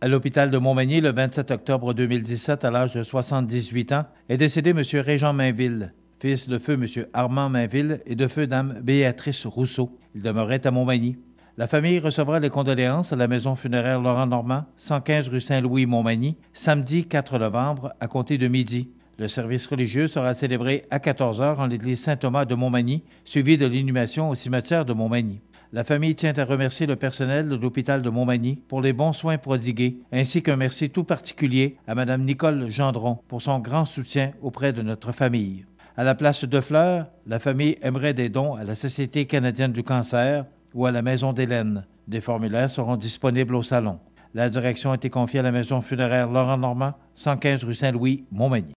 à l'hôpital de Montmagny le 27 octobre 2017 à l'âge de 78 ans, est décédé M. Régent Mainville, fils de feu M. Armand Mainville et de feu Dame Béatrice Rousseau. Il demeurait à Montmagny. La famille recevra les condoléances à la maison funéraire Laurent Normand, 115 rue Saint-Louis, Montmagny, samedi 4 novembre à compter de midi. Le service religieux sera célébré à 14 heures en l'église Saint-Thomas de Montmagny, suivi de l'inhumation au cimetière de Montmagny. La famille tient à remercier le personnel de l'hôpital de Montmagny pour les bons soins prodigués, ainsi qu'un merci tout particulier à Mme Nicole Gendron pour son grand soutien auprès de notre famille. À la place de Fleurs, la famille aimerait des dons à la Société canadienne du cancer ou à la Maison d'Hélène. Des formulaires seront disponibles au salon. La direction a été confiée à la Maison funéraire Laurent Normand, 115 rue Saint-Louis, Montmagny.